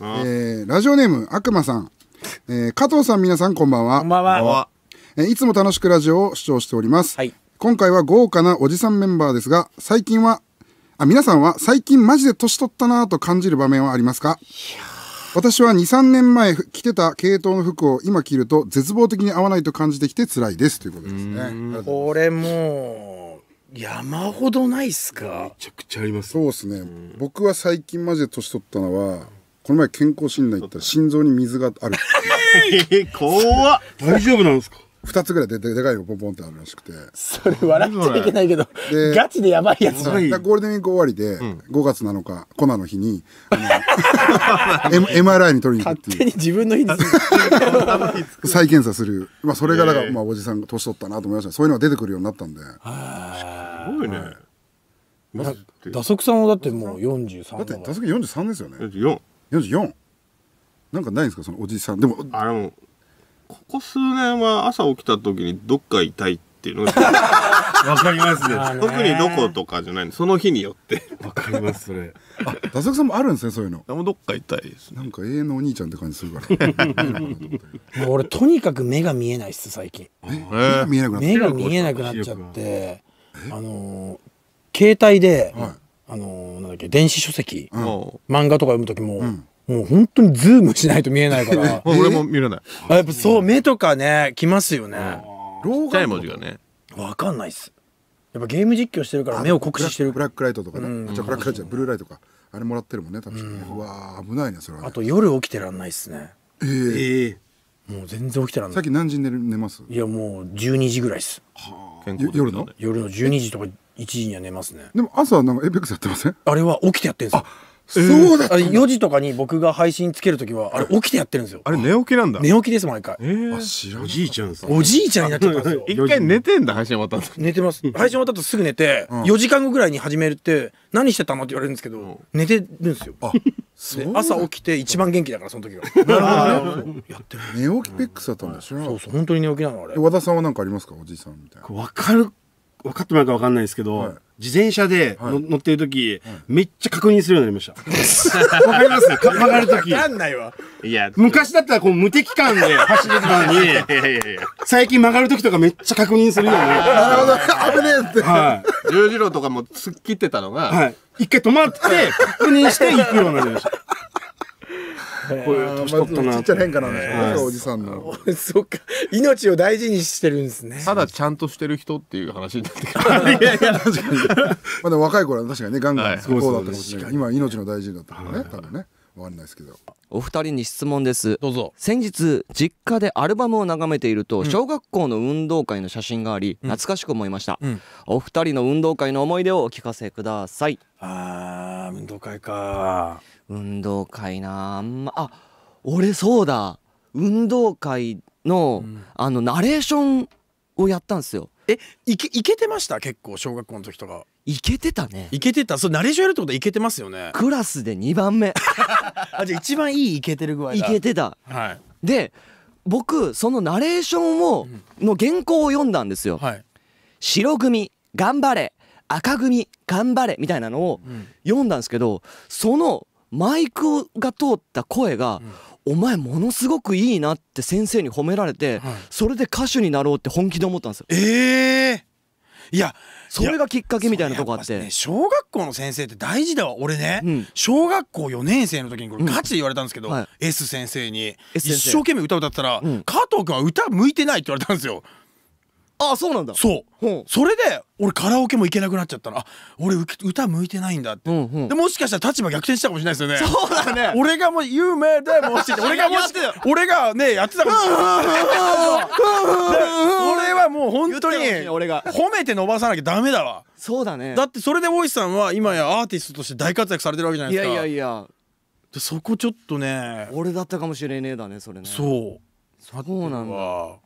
えー、ラジオネーム悪魔さん、えー、加藤さん皆さんこんばんはこんばんは、えー、いつも楽しくラジオを視聴しております、はい、今回は豪華なおじさんメンバーですが最近はあ皆さんは最近マジで年取ったなと感じる場面はありますか私は23年前着てた系統の服を今着ると絶望的に合わないと感じてきて辛いですということですねこれもう山ほどないっすかめちゃくちゃありますそうですね僕は最近マジで年取ったのはこの前健康診断行ったら心臓に水がある。怖っ大丈夫なんですか二つぐらいででかいのポンポンってあるらしくて。それ笑っちゃいけないけど、ガチでやばいやつだ。ゴールデンウィーク終わりで、5月7日、コナの日に、M、MRI に取りに行って勝手に自分の日に再検査する。まあ、それがだから、まあ、おじさんが年取ったなと思いましたそういうのが出てくるようになったんで。すごいね。打足さんはだってもう43だって打足43ですよね。44。44? なんかないんですかそのおじさんでもあのここ数年は朝起きた時にどっか痛いっていうのがわかりますね 特にどことかじゃないのその日によってわかりますそれあ田崎さんもあるんですねそういうのでもどっか痛いです、ね、なんか永遠のお兄ちゃんって感じするから もう俺とにかく目が見えないっす最近目が見えなくなっちゃってあのー、携帯で、はいあのー、なんだっけ電子書籍、うん、漫画とか読む時も、うん、もう本当にズームしないと見えないから 俺も見れないあやっぱそう目とかねきますよね老眼文字がね分かんないっすやっぱゲーム実況してるから目を酷使してるブラックライトとかね、うん、じゃブラックライトじゃブルーライトかあれもらってるもんね確かに、うわ危ないねそれは、ね、あと夜起きてらんないっすねえー、えー、もう全然起きてらんないさっき何時に寝ますいやもう12時ぐらいっす、はあ、夜の夜の12時とか1時には寝ますねでも朝なんかエイペックスやってませんあれは起きてやってるんですよそうだった4時とかに僕が配信つける時はあれ起きてやってるんですよあれ寝起きなんだ寝起きです毎回おじいちゃんおじいちゃんになっちゃったんですよ 一回寝てんだ配信終わったんです寝てます配信終わったとすぐ寝て4時間後ぐらいに始めるって何してたのって言われるんですけど寝てるんですよ朝起きて一番元気だからその時はやってる寝起きペックスだったんでしょそうそう本当に寝起きなのあれ和田さんは何かありますかおじいさんみたいなわかる分かってもらうか分かんないですけど、はい自転車での、乗ってる時、めっちゃ確認するようになりました。わかりますか曲がる時。わかんないわ。いや、昔だったらこう無敵感で走れてたのに、いやいやいや、最近曲がる時とかめっちゃ確認するようになりましたなるほど。危ねえって。は十字路とかも突っ切ってたのが、はい。一回止まって確認して行くようになりました。年取ったな、まあ、ちっちゃな変化なんでしょうおじさんの そっか命を大事にしてるんですねただちゃんとしてる人っていう話になってくる いやいや確かにまあでも若い頃は確かにねガンガンそうだったしはい、今命の大事だったからね、はい、多分ねわかんないですけどお二人に質問ですどうぞ先日実家でアルバムを眺めていると、小学校の運動会の写真があり、うん、懐かしく思いました、うん、お二人の運動会の思い出をお聞かせくださいあー運動会か運動会なあんまあ俺そうだ運動会の、あのナレーションをやったんですよえいけいけてました結構小学校の時とかいけてたねいけてたそうナレーションやるってことはいけてますよねクラスで2番目 あじゃあ一番いいいけてる具合いけてたはいで僕そのナレーションを、の原稿を読んだんですよ、はい、白組頑張れ赤組頑張れみたいなのを読んだんですけど、うん、そのマイクが通った声が、お前ものすごくいいなって先生に褒められて、はい、それで歌手になろうって本気で思ったんですよ。ええー、いやそれがきっかけみたいなとこあって、ね、小学校の先生って大事だわ俺ね、うん、小学校4年生の時にこれガチで言われたんですけど、うんはい、S 先生に一生懸命歌歌ったら、うん、加藤君は歌向いてないって言われたんですよ。あそうなんだそうそれで俺カラオケも行けなくなっちゃったらあ俺歌向いてないんだって、うんうん、でもしかしたら立場逆転したかもしれないですよねそうだね俺がもう有名でもして俺がもし俺がねやってたかもしれない俺はもう本当に褒めて伸ばさなきゃダメだわそうだねだってそれで大石さんは今やアーティストとして大活躍されてるわけじゃないですかいやいやいやそこちょっとね俺だったかもしれねえだねそれねそうそうなんだ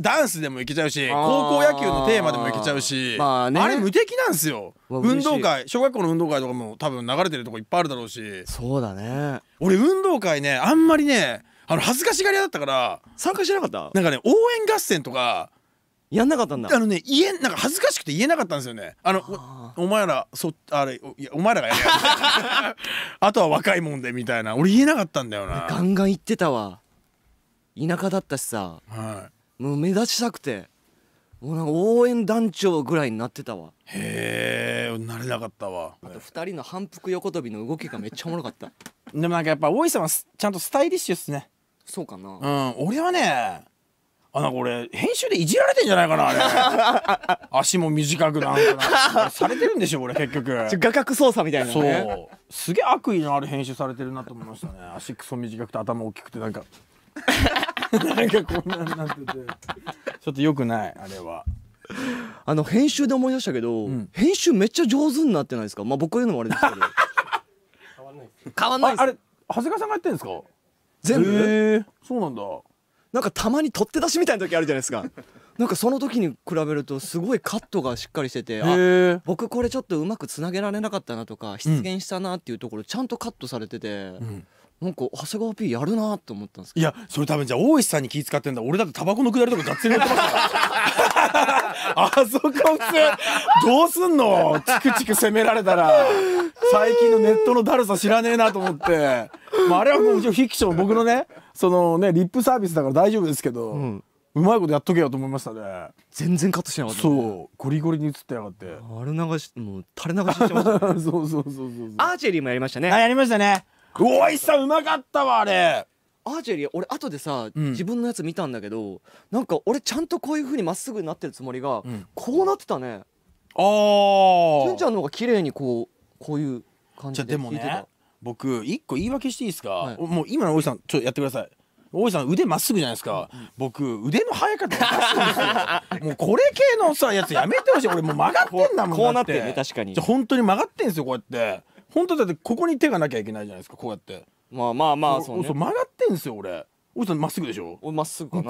ダンスでもいけちゃうし高校野球のテーマでもいけちゃうし、まあね、あれ無敵なんですよ運動会小学校の運動会とかも多分流れてるとこいっぱいあるだろうしそうだね俺運動会ねあんまりねあの恥ずかしがり屋だったから参加しなかったなんかね応援合戦とかやんなかったんだあのね言えなんか恥ずかしくて言えなかったんですよねあのお前らそあれいやお前らがやれ あとは若いもんでみたいな俺言えなかったんだよなガンガン言ってたわ田舎だったしさはいもう目立ちたくてもうなんか応援団長ぐらいになってたわへえなれなかったわあと2人の反復横跳びの動きがめっちゃおもろかったでもなんかやっぱ大井さんはちゃんとスタイリッシュっすねそうかなうん俺はねあなんか俺編集でいじられてんじゃないかなあれ 足も短くなんかなされてるんでしょ俺結局画角 操作みたいな、ね、そうすげえ悪意のある編集されてるなと思いましたね足クソ短くて頭大きくてなんか なんかこんなんなっててちょっとよくないあれはあの編集で思い出したけど、うん編集めっちゃ上手になってないですかまあ僕が言うのもあれですけど 変わんないっす変わんないっすあれ長谷川さんがやってるんですか全部へえそうなんだなんかたまに取って出しみたいな時あるじゃないですか なんかその時に比べるとすごいカットがしっかりしててあ僕これちょっとうまくつなげられなかったなとか失言したなっていうところちゃんとカットされてて、うんなんか長谷川 P やるなと思ったんですいやそれ多分じゃあ大石さんに気使ってんだ俺だってタバコのくだりとかがっつりやってまか あそこ普通どうすんのチクチク攻められたら最近のネットのだるさ知らねえなと思って、まあ、あれはもうフィクション僕のねそのねリップサービスだから大丈夫ですけど、うん、うまいことやっとけよと思いましたね全然カットしなかった、ね、そうゴリゴリに映ってやがってあれ流しもう垂れ流ししてました、ね、そうそうそうそうそうアーチェリーもやりましたねあやりましたね大石さんうまかったわあれアーチェリー俺後でさ、うん、自分のやつ見たんだけどなんか俺ちゃんとこういうふうにまっすぐになってるつもりが、うん、こうなってたねああ純ちゃんの方が綺麗にこうこういう感じで弾いてたじゃでもね僕一個言い訳していいですか、はい、もう今の大石さんちょっとやってください大石さん腕まっすぐじゃないですか、うん、僕腕の速かった もうこれ系のさやつやめてほしい俺もう曲がってんだもんこうなってるね確かに本当に曲がってんすよこうやって本当だってここに手がなきゃいけないじゃないですかこうやってまあまあまあそう、ね、曲がってんですよ俺おじさんまっすぐでしょまっすぐこれに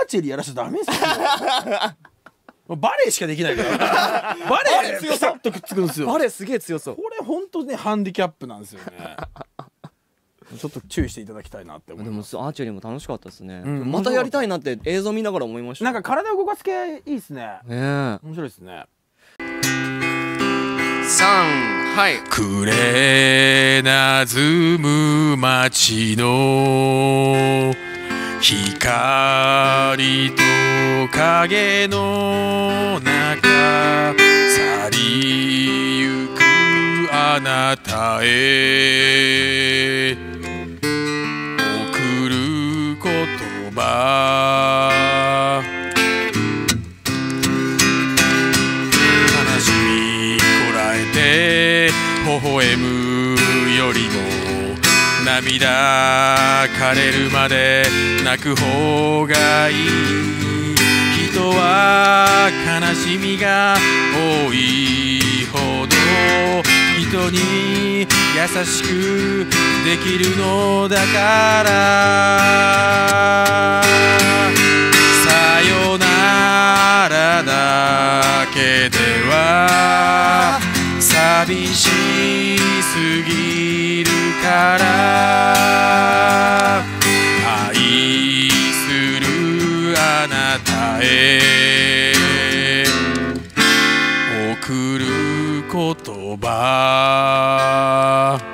アーチェリーやらしちゃダメですよ バレーしかできないから バレー強さっとくっつくんですよバレーすげえ強そうこれ本当ねハンディキャップなんですよね ちょっと注意していただきたいなって思います。アーチェリーも楽しかったですね、うん。またやりたいなって映像見ながら思いました。なんか体動かす系いいですね。ね面白いですね。三。はい、くれなずむ町の光と影の中去りゆくあなたへ笑むよりも涙枯れるまで泣く方がいい人は悲しみが多いほど人に優しくできるのだからさよならだけでは寂しいすぎるから愛するあなたへ送る言葉